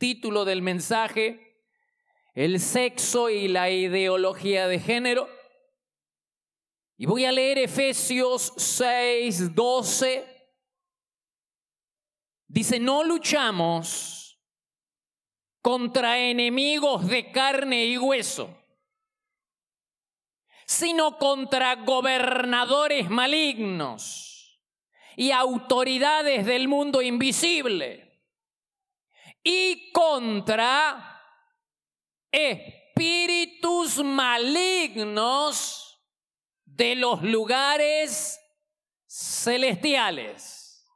título del mensaje, el sexo y la ideología de género. Y voy a leer Efesios 6, 12. Dice, no luchamos contra enemigos de carne y hueso, sino contra gobernadores malignos y autoridades del mundo invisible y contra espíritus malignos de los lugares celestiales.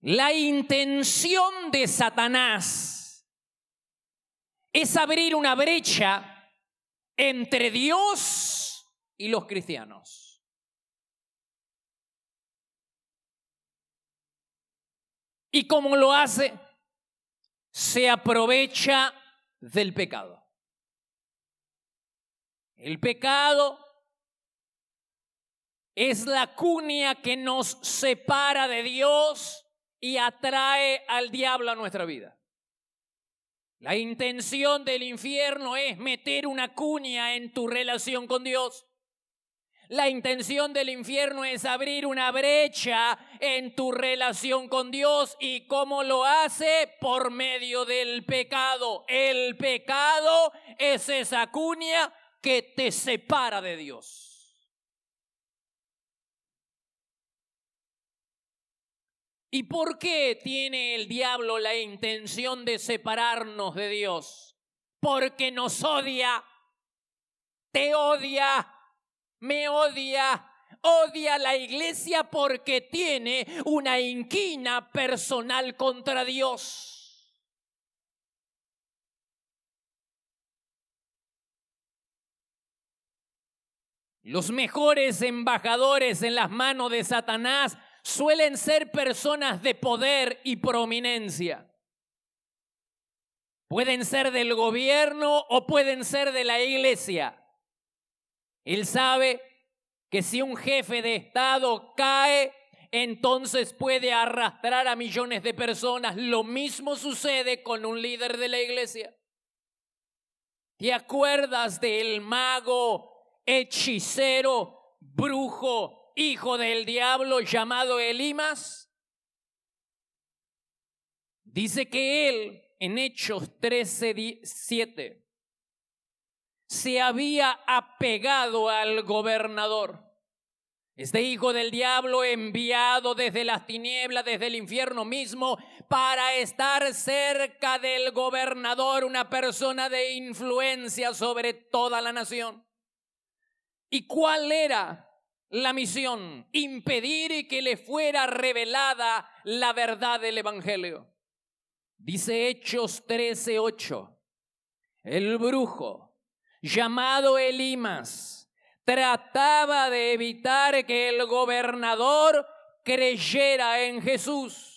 La intención de Satanás es abrir una brecha entre Dios y los cristianos. Y como lo hace, se aprovecha del pecado. El pecado es la cuña que nos separa de Dios y atrae al diablo a nuestra vida. La intención del infierno es meter una cuña en tu relación con Dios la intención del infierno es abrir una brecha en tu relación con Dios y cómo lo hace por medio del pecado. El pecado es esa cuña que te separa de Dios. ¿Y por qué tiene el diablo la intención de separarnos de Dios? Porque nos odia, te odia me odia. Odia la iglesia porque tiene una inquina personal contra Dios. Los mejores embajadores en las manos de Satanás suelen ser personas de poder y prominencia. Pueden ser del gobierno o pueden ser de la iglesia. Él sabe que si un jefe de Estado cae, entonces puede arrastrar a millones de personas. Lo mismo sucede con un líder de la iglesia. ¿Te acuerdas del mago, hechicero, brujo, hijo del diablo llamado Elimas? Dice que él, en Hechos 13.7, se había apegado al gobernador. Este hijo del diablo enviado desde las tinieblas, desde el infierno mismo, para estar cerca del gobernador, una persona de influencia sobre toda la nación. ¿Y cuál era la misión? Impedir que le fuera revelada la verdad del Evangelio. Dice Hechos 13:8. El brujo llamado Elimas, trataba de evitar que el gobernador creyera en Jesús.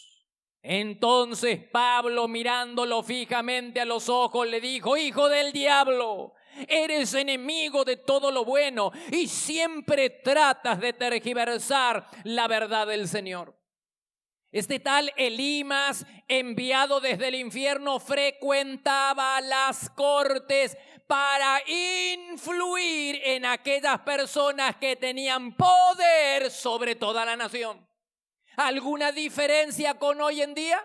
Entonces Pablo, mirándolo fijamente a los ojos, le dijo, Hijo del diablo, Eres enemigo de todo lo bueno y siempre tratas de tergiversar la verdad del Señor. Este tal Elimas, enviado desde el infierno, frecuentaba las cortes para influir en aquellas personas que tenían poder sobre toda la nación. ¿Alguna diferencia con hoy en día?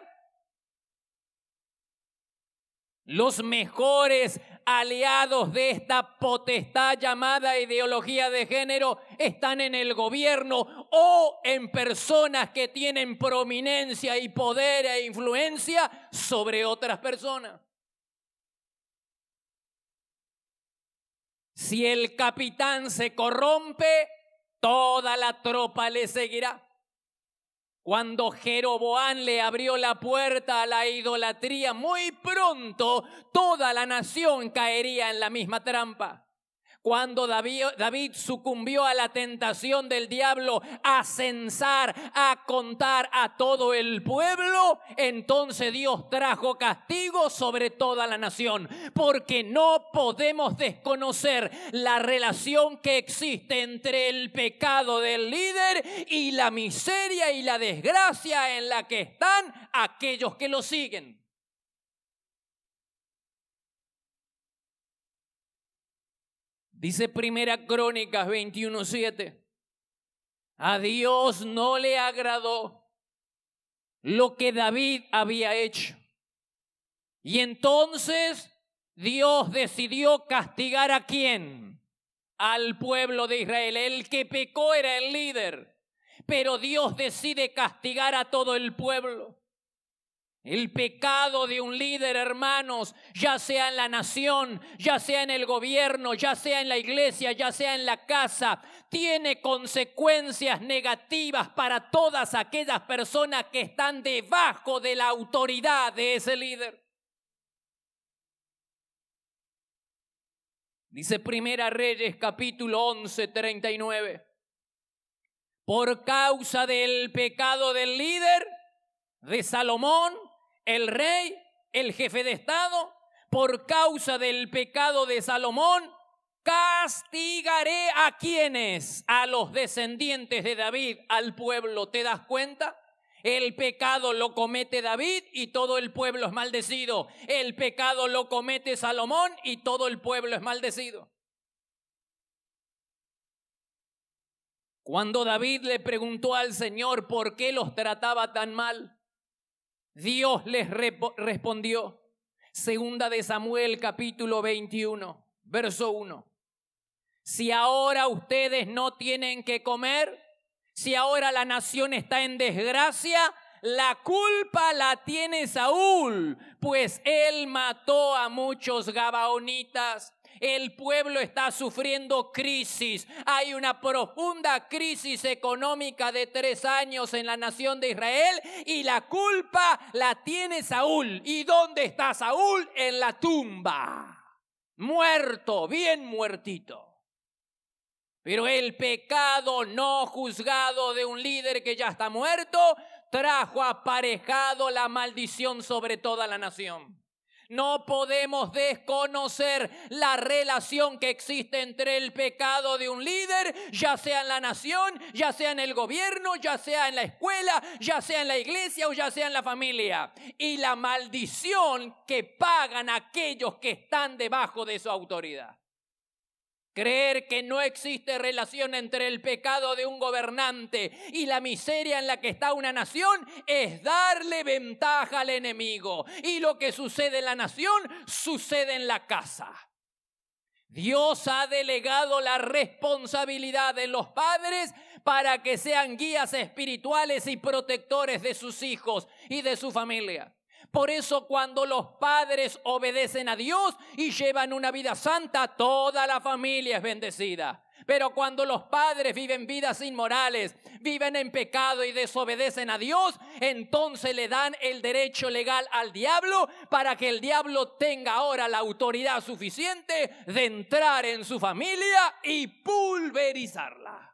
Los mejores aliados de esta potestad llamada ideología de género están en el gobierno o en personas que tienen prominencia y poder e influencia sobre otras personas. Si el capitán se corrompe, toda la tropa le seguirá. Cuando Jeroboán le abrió la puerta a la idolatría, muy pronto toda la nación caería en la misma trampa. Cuando David, David, sucumbió a la tentación del diablo a censar, a contar a todo el pueblo, entonces Dios trajo castigo sobre toda la nación, porque no podemos desconocer la relación que existe entre el pecado del líder y la miseria y la desgracia en la que están aquellos que lo siguen. Dice Primera Crónicas 21:7. A Dios no le agradó lo que David había hecho. Y entonces Dios decidió castigar a quién? al pueblo de Israel. El que pecó era el líder, pero Dios decide castigar a todo el pueblo. El pecado de un líder, hermanos, ya sea en la nación, ya sea en el gobierno, ya sea en la iglesia, ya sea en la casa, tiene consecuencias negativas para todas aquellas personas que están debajo de la autoridad de ese líder. Dice Primera Reyes capítulo 11, 39. Por causa del pecado del líder, de Salomón, el rey, el jefe de Estado, por causa del pecado de Salomón, castigaré a quienes, a los descendientes de David, al pueblo. ¿Te das cuenta? El pecado lo comete David y todo el pueblo es maldecido. El pecado lo comete Salomón y todo el pueblo es maldecido. Cuando David le preguntó al Señor por qué los trataba tan mal, Dios les respondió. Segunda de Samuel capítulo 21, verso 1. Si ahora ustedes no tienen que comer, si ahora la nación está en desgracia, la culpa la tiene Saúl, pues él mató a muchos gabaonitas. El pueblo está sufriendo crisis. Hay una profunda crisis económica de tres años en la nación de Israel y la culpa la tiene Saúl. ¿Y dónde está Saúl? En la tumba. Muerto, bien muertito. Pero el pecado no juzgado de un líder que ya está muerto trajo aparejado la maldición sobre toda la nación. No podemos desconocer la relación que existe entre el pecado de un líder, ya sea en la nación, ya sea en el gobierno, ya sea en la escuela, ya sea en la iglesia o ya sea en la familia. Y la maldición que pagan aquellos que están debajo de su autoridad. Creer que no existe relación entre el pecado de un gobernante y la miseria en la que está una nación es darle ventaja al enemigo. Y lo que sucede en la nación sucede en la casa. Dios ha delegado la responsabilidad de los padres para que sean guías espirituales y protectores de sus hijos y de su familia. Por eso cuando los padres obedecen a Dios y llevan una vida santa, toda la familia es bendecida. Pero cuando los padres viven vidas inmorales, viven en pecado y desobedecen a Dios, entonces le dan el derecho legal al diablo para que el diablo tenga ahora la autoridad suficiente de entrar en su familia y pulverizarla.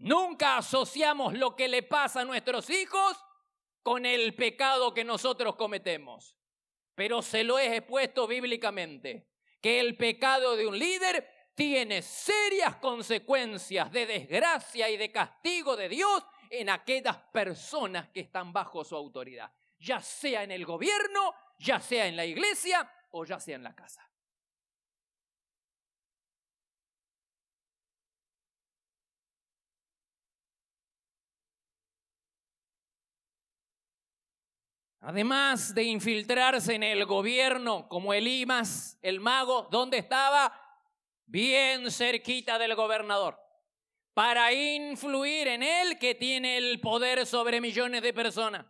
Nunca asociamos lo que le pasa a nuestros hijos con el pecado que nosotros cometemos, pero se lo es expuesto bíblicamente, que el pecado de un líder tiene serias consecuencias de desgracia y de castigo de Dios en aquellas personas que están bajo su autoridad, ya sea en el gobierno, ya sea en la iglesia o ya sea en la casa. Además de infiltrarse en el gobierno como el IMAS, el mago, donde estaba? Bien cerquita del gobernador. Para influir en él que tiene el poder sobre millones de personas.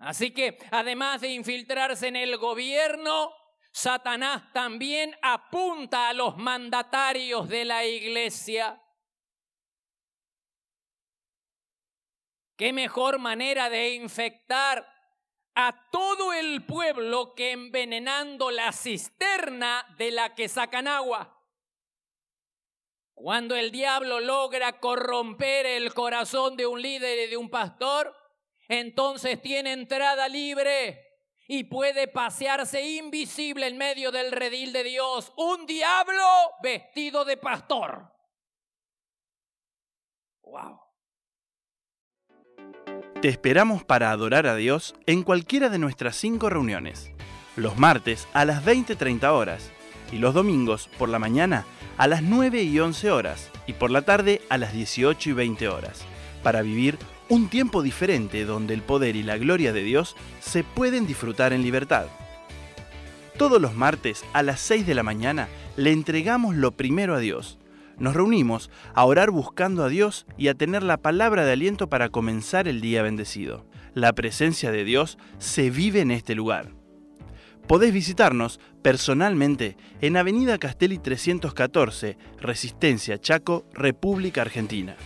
Así que, además de infiltrarse en el gobierno, Satanás también apunta a los mandatarios de la iglesia. ¿Qué mejor manera de infectar a todo el pueblo que envenenando la cisterna de la que sacan agua. Cuando el diablo logra corromper el corazón de un líder y de un pastor, entonces tiene entrada libre y puede pasearse invisible en medio del redil de Dios, un diablo vestido de pastor. ¡Wow! Te esperamos para adorar a Dios en cualquiera de nuestras cinco reuniones. Los martes a las 20.30 horas y los domingos por la mañana a las 9 y 11 horas y por la tarde a las 18 y 20 horas, para vivir un tiempo diferente donde el poder y la gloria de Dios se pueden disfrutar en libertad. Todos los martes a las 6 de la mañana le entregamos lo primero a Dios nos reunimos a orar buscando a Dios y a tener la palabra de aliento para comenzar el día bendecido. La presencia de Dios se vive en este lugar. Podés visitarnos personalmente en Avenida Castelli 314, Resistencia, Chaco, República Argentina.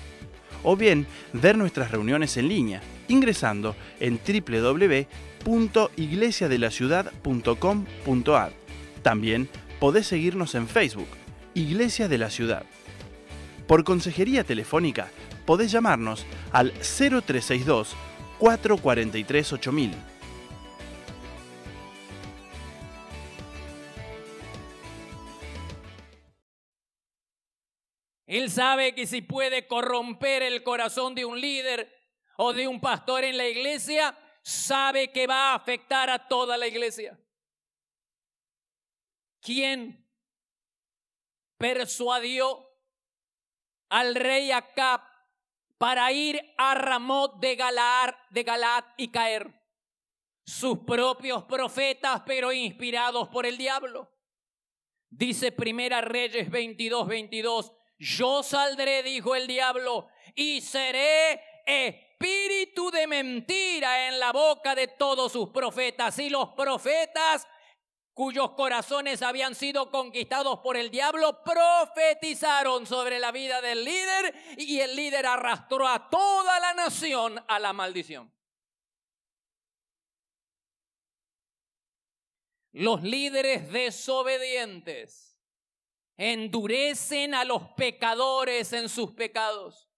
O bien ver nuestras reuniones en línea ingresando en www.iglesiadelaciudad.com.ar. También podés seguirnos en Facebook, Iglesia de la Ciudad. Por consejería telefónica podés llamarnos al 0362 443 8000. Él sabe que si puede corromper el corazón de un líder o de un pastor en la iglesia, sabe que va a afectar a toda la iglesia. ¿Quién persuadió al rey Acab para ir a Ramot de Galaad, de Galaad y caer. Sus propios profetas, pero inspirados por el diablo. Dice Primera Reyes 22, 22, yo saldré, dijo el diablo, y seré espíritu de mentira en la boca de todos sus profetas. Y los profetas cuyos corazones habían sido conquistados por el diablo, profetizaron sobre la vida del líder y el líder arrastró a toda la nación a la maldición. Los líderes desobedientes endurecen a los pecadores en sus pecados.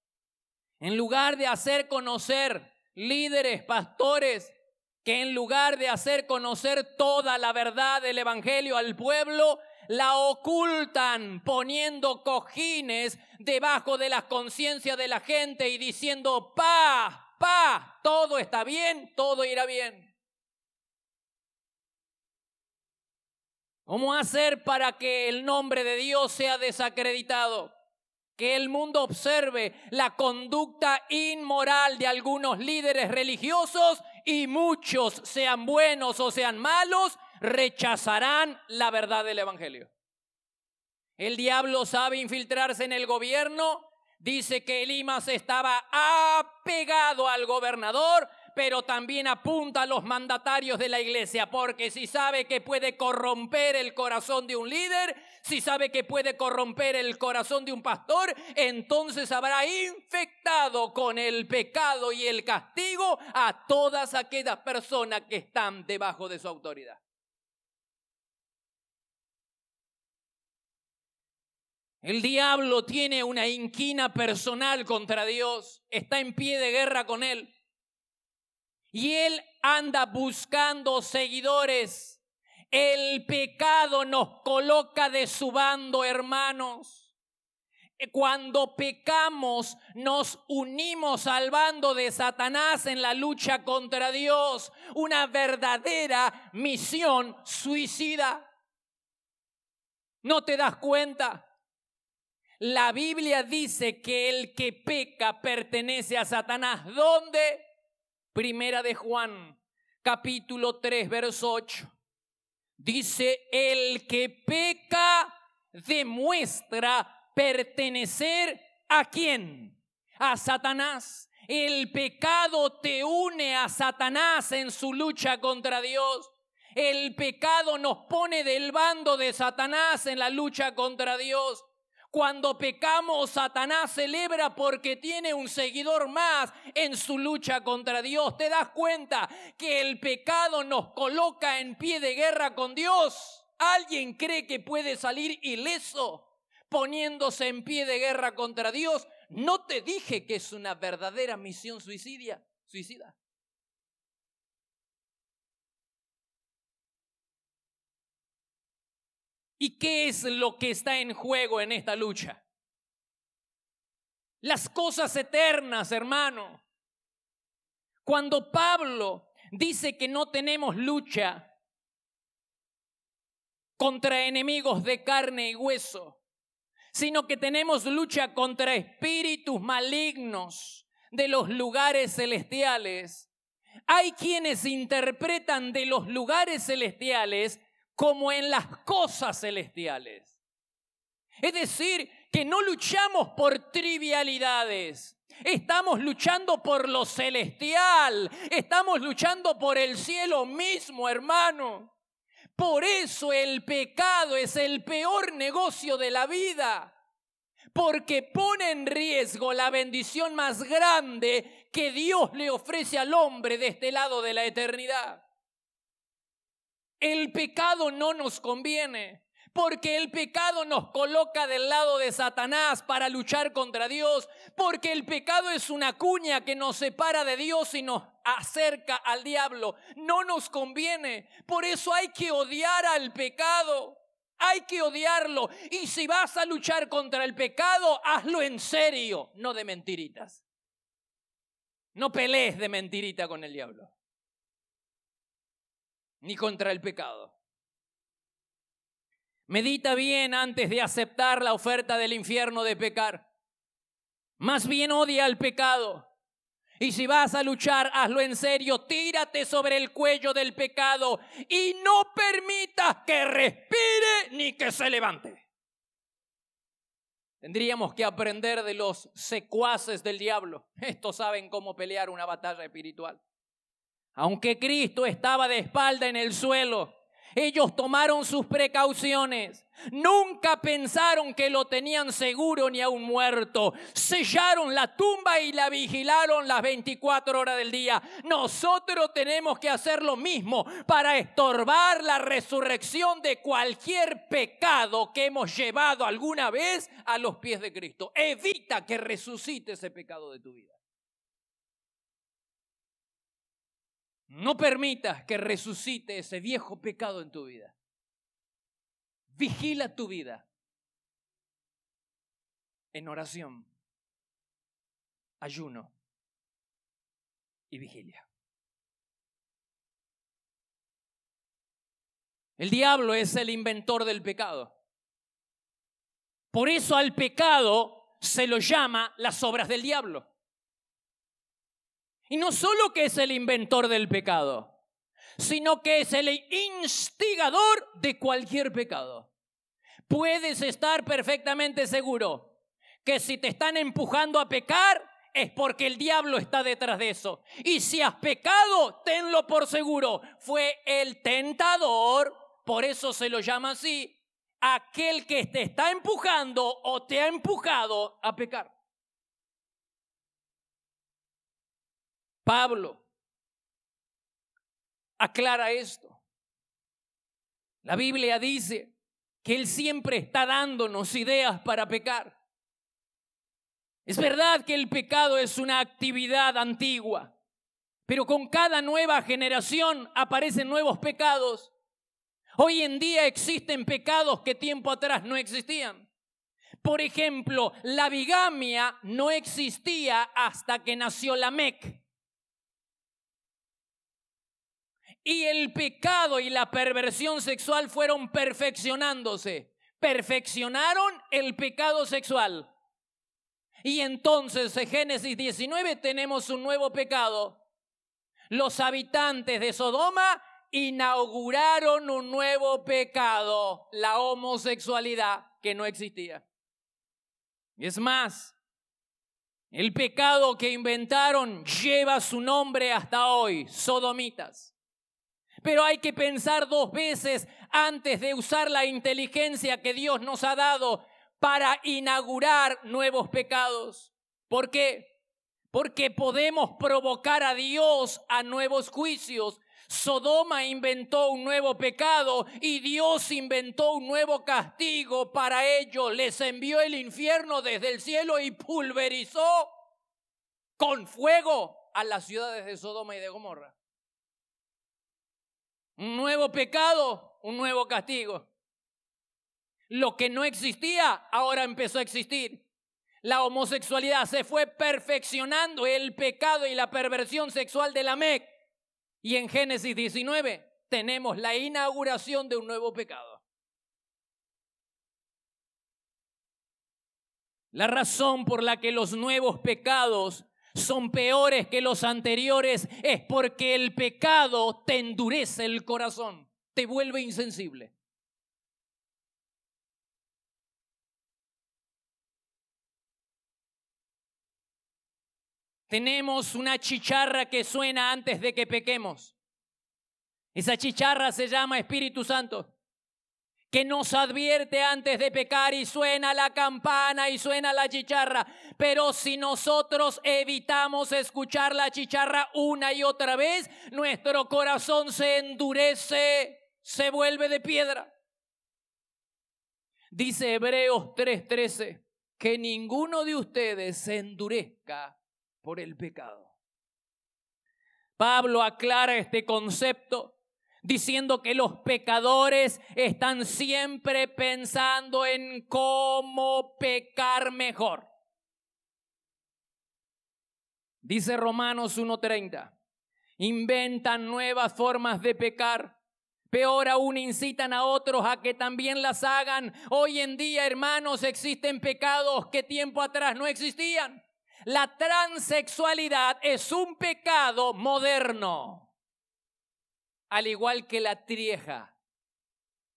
En lugar de hacer conocer líderes, pastores, que en lugar de hacer conocer toda la verdad del Evangelio al pueblo, la ocultan poniendo cojines debajo de las conciencias de la gente y diciendo, pa, pa, todo está bien, todo irá bien. ¿Cómo hacer para que el nombre de Dios sea desacreditado? Que el mundo observe la conducta inmoral de algunos líderes religiosos y muchos, sean buenos o sean malos, rechazarán la verdad del Evangelio. El diablo sabe infiltrarse en el gobierno. Dice que se estaba apegado al gobernador pero también apunta a los mandatarios de la iglesia, porque si sabe que puede corromper el corazón de un líder, si sabe que puede corromper el corazón de un pastor, entonces habrá infectado con el pecado y el castigo a todas aquellas personas que están debajo de su autoridad. El diablo tiene una inquina personal contra Dios, está en pie de guerra con él. Y Él anda buscando seguidores. El pecado nos coloca de su bando, hermanos. Cuando pecamos, nos unimos al bando de Satanás en la lucha contra Dios. Una verdadera misión suicida. ¿No te das cuenta? La Biblia dice que el que peca pertenece a Satanás. ¿Dónde? Primera de Juan, capítulo 3, verso 8. Dice, el que peca demuestra pertenecer a quién? A Satanás. El pecado te une a Satanás en su lucha contra Dios. El pecado nos pone del bando de Satanás en la lucha contra Dios. Cuando pecamos, Satanás celebra porque tiene un seguidor más en su lucha contra Dios. ¿Te das cuenta que el pecado nos coloca en pie de guerra con Dios? ¿Alguien cree que puede salir ileso poniéndose en pie de guerra contra Dios? No te dije que es una verdadera misión suicida. ¿Y qué es lo que está en juego en esta lucha? Las cosas eternas, hermano. Cuando Pablo dice que no tenemos lucha contra enemigos de carne y hueso, sino que tenemos lucha contra espíritus malignos de los lugares celestiales. Hay quienes interpretan de los lugares celestiales como en las cosas celestiales. Es decir, que no luchamos por trivialidades. Estamos luchando por lo celestial. Estamos luchando por el cielo mismo, hermano. Por eso el pecado es el peor negocio de la vida. Porque pone en riesgo la bendición más grande que Dios le ofrece al hombre de este lado de la eternidad. El pecado no nos conviene, porque el pecado nos coloca del lado de Satanás para luchar contra Dios, porque el pecado es una cuña que nos separa de Dios y nos acerca al diablo. No nos conviene, por eso hay que odiar al pecado. Hay que odiarlo. Y si vas a luchar contra el pecado, hazlo en serio, no de mentiritas. No pelees de mentirita con el diablo ni contra el pecado. Medita bien antes de aceptar la oferta del infierno de pecar. Más bien odia al pecado. Y si vas a luchar, hazlo en serio. Tírate sobre el cuello del pecado y no permitas que respire ni que se levante. Tendríamos que aprender de los secuaces del diablo. Estos saben cómo pelear una batalla espiritual. Aunque Cristo estaba de espalda en el suelo, ellos tomaron sus precauciones. Nunca pensaron que lo tenían seguro ni aún muerto. Sellaron la tumba y la vigilaron las 24 horas del día. Nosotros tenemos que hacer lo mismo para estorbar la resurrección de cualquier pecado que hemos llevado alguna vez a los pies de Cristo. Evita que resucite ese pecado de tu vida. No permitas que resucite ese viejo pecado en tu vida. Vigila tu vida en oración, ayuno y vigilia. El diablo es el inventor del pecado. Por eso al pecado se lo llama las obras del diablo. Y no solo que es el inventor del pecado, sino que es el instigador de cualquier pecado. Puedes estar perfectamente seguro que si te están empujando a pecar es porque el diablo está detrás de eso. Y si has pecado, tenlo por seguro, fue el tentador, por eso se lo llama así, aquel que te está empujando o te ha empujado a pecar. Pablo aclara esto. La Biblia dice que Él siempre está dándonos ideas para pecar. Es verdad que el pecado es una actividad antigua, pero con cada nueva generación aparecen nuevos pecados. Hoy en día existen pecados que tiempo atrás no existían. Por ejemplo, la bigamia no existía hasta que nació la Mec. Y el pecado y la perversión sexual fueron perfeccionándose. Perfeccionaron el pecado sexual. Y entonces en Génesis 19 tenemos un nuevo pecado. Los habitantes de Sodoma inauguraron un nuevo pecado, la homosexualidad, que no existía. Es más, el pecado que inventaron lleva su nombre hasta hoy, sodomitas. Pero hay que pensar dos veces antes de usar la inteligencia que Dios nos ha dado para inaugurar nuevos pecados. ¿Por qué? Porque podemos provocar a Dios a nuevos juicios. Sodoma inventó un nuevo pecado y Dios inventó un nuevo castigo para ellos. Les envió el infierno desde el cielo y pulverizó con fuego a las ciudades de Sodoma y de Gomorra. Un nuevo pecado, un nuevo castigo. Lo que no existía, ahora empezó a existir. La homosexualidad se fue perfeccionando, el pecado y la perversión sexual de la MEC. Y en Génesis 19 tenemos la inauguración de un nuevo pecado. La razón por la que los nuevos pecados son peores que los anteriores es porque el pecado te endurece el corazón, te vuelve insensible. Tenemos una chicharra que suena antes de que pequemos. Esa chicharra se llama Espíritu Santo que nos advierte antes de pecar y suena la campana y suena la chicharra. Pero si nosotros evitamos escuchar la chicharra una y otra vez, nuestro corazón se endurece, se vuelve de piedra. Dice Hebreos 3:13, que ninguno de ustedes se endurezca por el pecado. Pablo aclara este concepto diciendo que los pecadores están siempre pensando en cómo pecar mejor. Dice Romanos 1.30, inventan nuevas formas de pecar. Peor aún, incitan a otros a que también las hagan. Hoy en día, hermanos, existen pecados que tiempo atrás no existían. La transexualidad es un pecado moderno al igual que la trieja.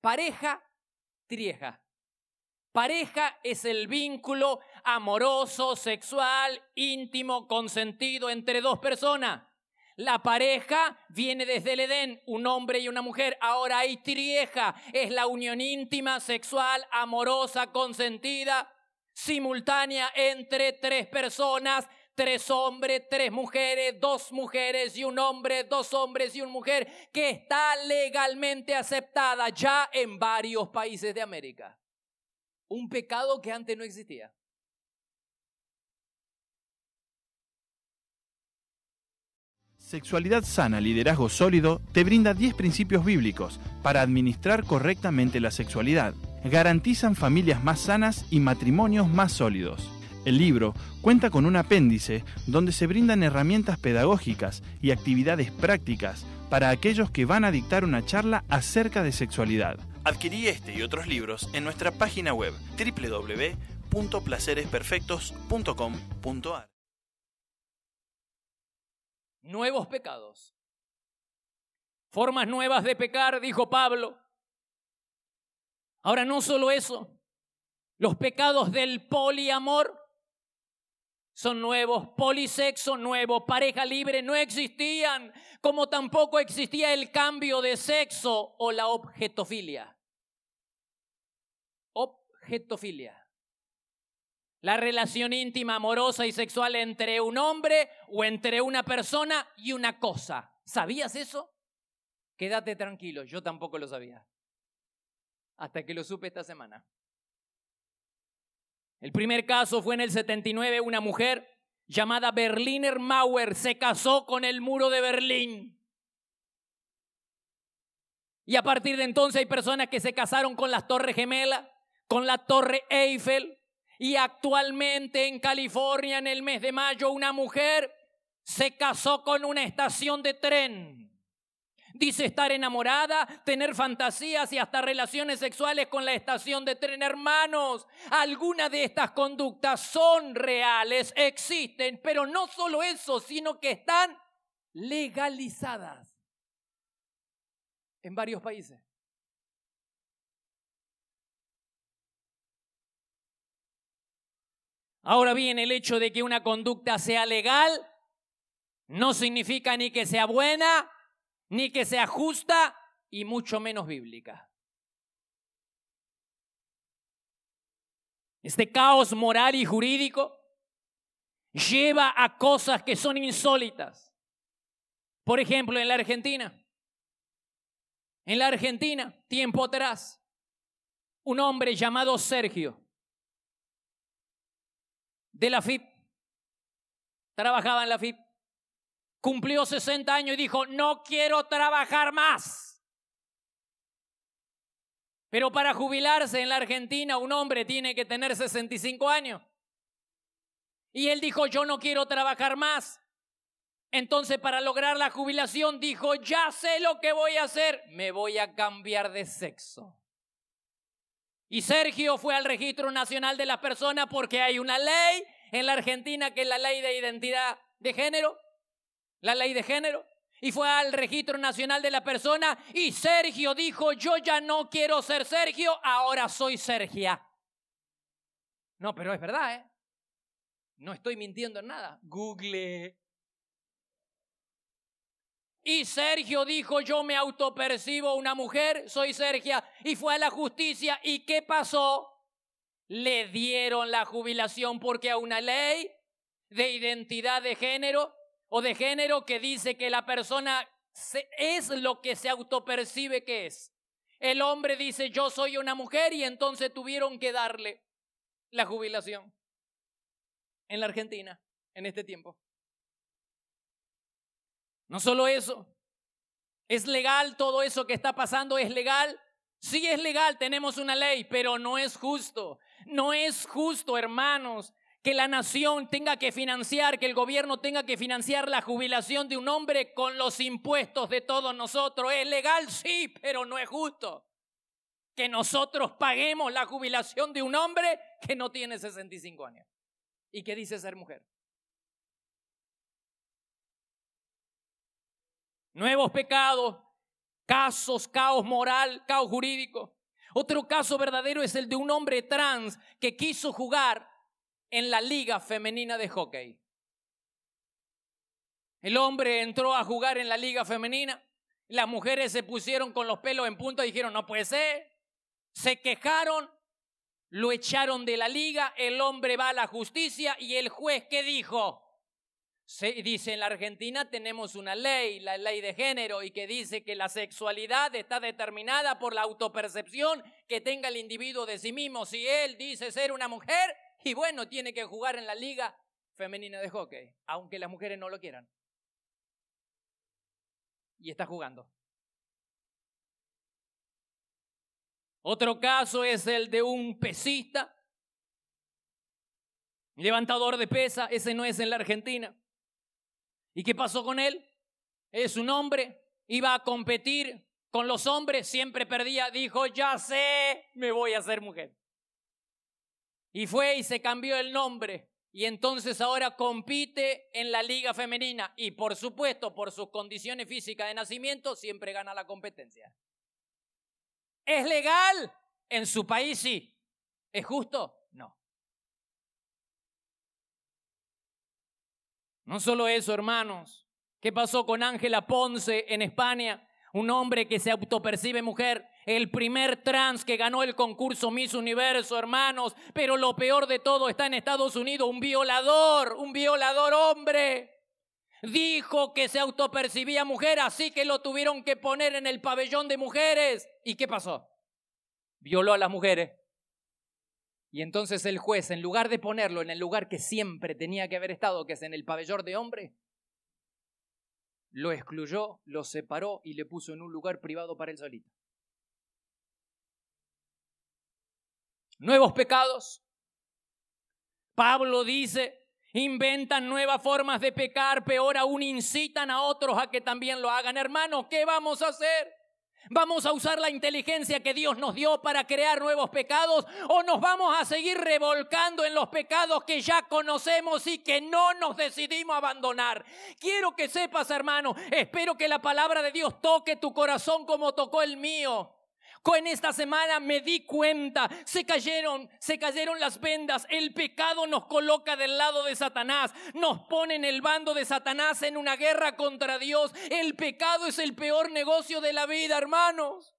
Pareja, trieja. Pareja es el vínculo amoroso, sexual, íntimo, consentido entre dos personas. La pareja viene desde el Edén, un hombre y una mujer. Ahora hay trieja, es la unión íntima, sexual, amorosa, consentida, simultánea entre tres personas tres hombres, tres mujeres, dos mujeres y un hombre, dos hombres y una mujer, que está legalmente aceptada ya en varios países de América. Un pecado que antes no existía. Sexualidad Sana, Liderazgo Sólido te brinda 10 principios bíblicos para administrar correctamente la sexualidad. Garantizan familias más sanas y matrimonios más sólidos. El libro cuenta con un apéndice donde se brindan herramientas pedagógicas y actividades prácticas para aquellos que van a dictar una charla acerca de sexualidad. Adquirí este y otros libros en nuestra página web www.placeresperfectos.com.ar. Nuevos pecados. Formas nuevas de pecar, dijo Pablo. Ahora no solo eso, los pecados del poliamor son nuevos polisexo, nuevos pareja libre, no existían, como tampoco existía el cambio de sexo o la objetofilia. Objetofilia. La relación íntima, amorosa y sexual entre un hombre o entre una persona y una cosa. ¿Sabías eso? Quédate tranquilo, yo tampoco lo sabía. Hasta que lo supe esta semana. El primer caso fue en el 79, una mujer llamada Berliner Mauer se casó con el muro de Berlín. Y a partir de entonces hay personas que se casaron con las Torres Gemelas, con la Torre Eiffel. Y actualmente en California, en el mes de mayo, una mujer se casó con una estación de tren. Dice estar enamorada, tener fantasías y hasta relaciones sexuales con la estación de tren. Hermanos, algunas de estas conductas son reales, existen, pero no solo eso, sino que están legalizadas en varios países. Ahora bien, el hecho de que una conducta sea legal no significa ni que sea buena ni que sea justa y mucho menos bíblica. Este caos moral y jurídico lleva a cosas que son insólitas. Por ejemplo, en la Argentina. En la Argentina, tiempo atrás, un hombre llamado Sergio de la FIP, trabajaba en la FIP, cumplió 60 años y dijo, no quiero trabajar más. Pero para jubilarse en la Argentina un hombre tiene que tener 65 años. Y él dijo, yo no quiero trabajar más. Entonces para lograr la jubilación dijo, ya sé lo que voy a hacer, me voy a cambiar de sexo. Y Sergio fue al Registro Nacional de las Personas porque hay una ley en la Argentina que es la ley de identidad de género la ley de género y fue al registro nacional de la persona y Sergio dijo, yo ya no quiero ser Sergio, ahora soy Sergia. No, pero es verdad, ¿eh? No estoy mintiendo en nada. Google. Y Sergio dijo, yo me autopercibo una mujer, soy Sergia, y fue a la justicia. ¿Y qué pasó? Le dieron la jubilación porque a una ley de identidad de género o de género que dice que la persona es lo que se autopercibe que es. El hombre dice yo soy una mujer y entonces tuvieron que darle la jubilación en la Argentina en este tiempo. No solo eso, es legal todo eso que está pasando, es legal. Sí es legal, tenemos una ley, pero no es justo. No es justo, hermanos, que la nación tenga que financiar, que el gobierno tenga que financiar la jubilación de un hombre con los impuestos de todos nosotros. Es legal, sí, pero no es justo. Que nosotros paguemos la jubilación de un hombre que no tiene 65 años y que dice ser mujer. Nuevos pecados, casos, caos moral, caos jurídico. Otro caso verdadero es el de un hombre trans que quiso jugar en la liga femenina de hockey. El hombre entró a jugar en la liga femenina, las mujeres se pusieron con los pelos en punta, dijeron, no puede ser, se quejaron, lo echaron de la liga, el hombre va a la justicia y el juez que dijo, se dice en la Argentina tenemos una ley, la ley de género, y que dice que la sexualidad está determinada por la autopercepción que tenga el individuo de sí mismo. Si él dice ser una mujer, y bueno, tiene que jugar en la liga femenina de hockey, aunque las mujeres no lo quieran. Y está jugando. Otro caso es el de un pesista, levantador de pesa, ese no es en la Argentina. ¿Y qué pasó con él? Es un hombre, iba a competir con los hombres, siempre perdía, dijo, ya sé, me voy a hacer mujer. Y fue y se cambió el nombre. Y entonces ahora compite en la liga femenina. Y por supuesto, por sus condiciones físicas de nacimiento, siempre gana la competencia. ¿Es legal? En su país sí. ¿Es justo? No. No solo eso, hermanos. ¿Qué pasó con Ángela Ponce en España? un hombre que se autopercibe mujer, el primer trans que ganó el concurso Miss Universo, hermanos, pero lo peor de todo está en Estados Unidos, un violador, un violador hombre. Dijo que se autopercibía mujer, así que lo tuvieron que poner en el pabellón de mujeres. ¿Y qué pasó? Violó a las mujeres. Y entonces el juez, en lugar de ponerlo en el lugar que siempre tenía que haber estado, que es en el pabellón de hombres, lo excluyó, lo separó y le puso en un lugar privado para él solito. Nuevos pecados. Pablo dice, inventan nuevas formas de pecar, peor aún incitan a otros a que también lo hagan. Hermano, ¿qué vamos a hacer? ¿Vamos a usar la inteligencia que Dios nos dio para crear nuevos pecados o nos vamos a seguir revolcando en los pecados que ya conocemos y que no nos decidimos abandonar? Quiero que sepas, hermano, espero que la palabra de Dios toque tu corazón como tocó el mío. En esta semana me di cuenta, se cayeron, se cayeron las vendas. El pecado nos coloca del lado de Satanás, nos pone en el bando de Satanás en una guerra contra Dios. El pecado es el peor negocio de la vida, hermanos.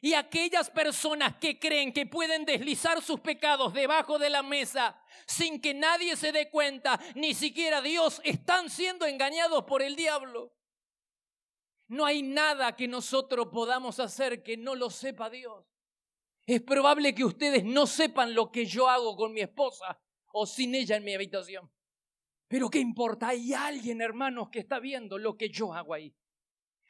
Y aquellas personas que creen que pueden deslizar sus pecados debajo de la mesa sin que nadie se dé cuenta, ni siquiera Dios, están siendo engañados por el diablo. No hay nada que nosotros podamos hacer que no lo sepa Dios. Es probable que ustedes no sepan lo que yo hago con mi esposa o sin ella en mi habitación. Pero ¿qué importa? Hay alguien, hermanos, que está viendo lo que yo hago ahí.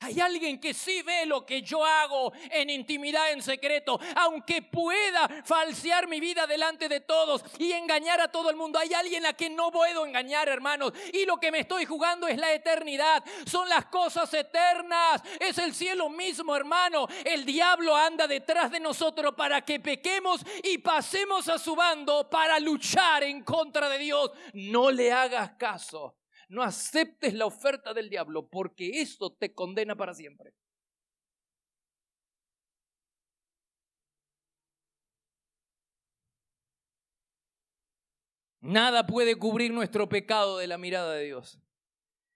Hay alguien que sí ve lo que yo hago en intimidad, en secreto, aunque pueda falsear mi vida delante de todos y engañar a todo el mundo. Hay alguien a quien no puedo engañar, hermanos. Y lo que me estoy jugando es la eternidad. Son las cosas eternas. Es el cielo mismo, hermano. El diablo anda detrás de nosotros para que pequemos y pasemos a su bando para luchar en contra de Dios. No le hagas caso no aceptes la oferta del diablo, porque esto te condena para siempre. Nada puede cubrir nuestro pecado de la mirada de Dios.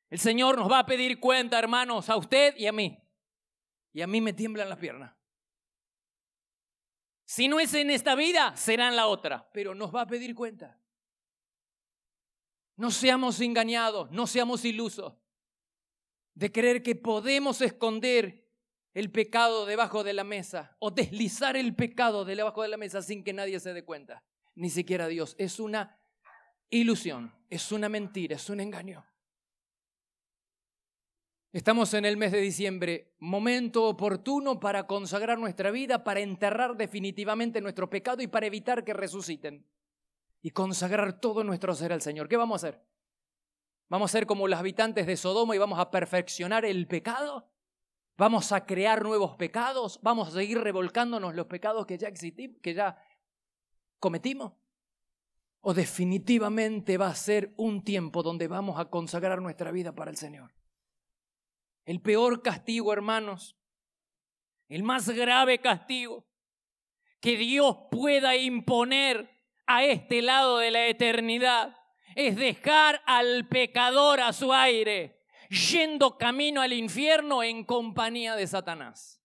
El Señor nos va a pedir cuenta, hermanos, a usted y a mí. Y a mí me tiemblan las piernas. Si no es en esta vida, será en la otra. Pero nos va a pedir cuenta. No seamos engañados, no seamos ilusos de creer que podemos esconder el pecado debajo de la mesa o deslizar el pecado debajo de la mesa sin que nadie se dé cuenta, ni siquiera Dios. Es una ilusión, es una mentira, es un engaño. Estamos en el mes de diciembre, momento oportuno para consagrar nuestra vida, para enterrar definitivamente nuestro pecado y para evitar que resuciten y consagrar todo nuestro ser al Señor. ¿Qué vamos a hacer? ¿Vamos a ser como los habitantes de Sodoma y vamos a perfeccionar el pecado? ¿Vamos a crear nuevos pecados? ¿Vamos a seguir revolcándonos los pecados que ya, existimos, que ya cometimos? ¿O definitivamente va a ser un tiempo donde vamos a consagrar nuestra vida para el Señor? El peor castigo, hermanos, el más grave castigo que Dios pueda imponer a este lado de la eternidad es dejar al pecador a su aire, yendo camino al infierno en compañía de Satanás.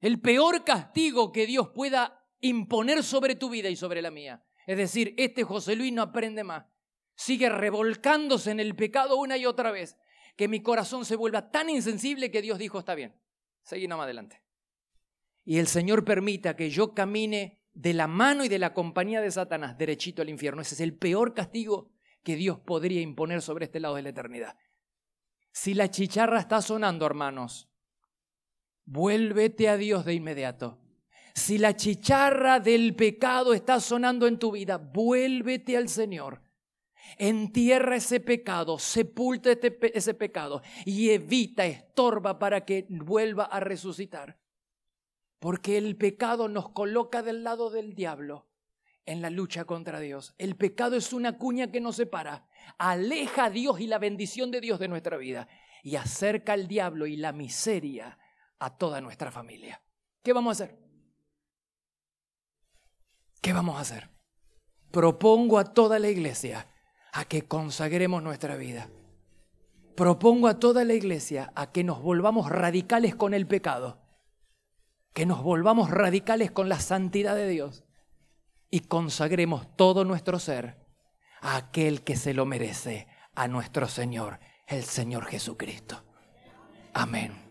El peor castigo que Dios pueda imponer sobre tu vida y sobre la mía. Es decir, este José Luis no aprende más. Sigue revolcándose en el pecado una y otra vez, que mi corazón se vuelva tan insensible que Dios dijo, está bien, seguimos adelante. Y el Señor permita que yo camine de la mano y de la compañía de Satanás derechito al infierno. Ese es el peor castigo que Dios podría imponer sobre este lado de la eternidad. Si la chicharra está sonando, hermanos, vuélvete a Dios de inmediato. Si la chicharra del pecado está sonando en tu vida, vuélvete al Señor. Entierra ese pecado, sepulta este ese pecado y evita, estorba para que vuelva a resucitar. Porque el pecado nos coloca del lado del diablo en la lucha contra Dios. El pecado es una cuña que nos separa, aleja a Dios y la bendición de Dios de nuestra vida y acerca al diablo y la miseria a toda nuestra familia. ¿Qué vamos a hacer? ¿Qué vamos a hacer? Propongo a toda la iglesia a que consagremos nuestra vida. Propongo a toda la iglesia a que nos volvamos radicales con el pecado que nos volvamos radicales con la santidad de Dios y consagremos todo nuestro ser a aquel que se lo merece, a nuestro Señor, el Señor Jesucristo. Amén.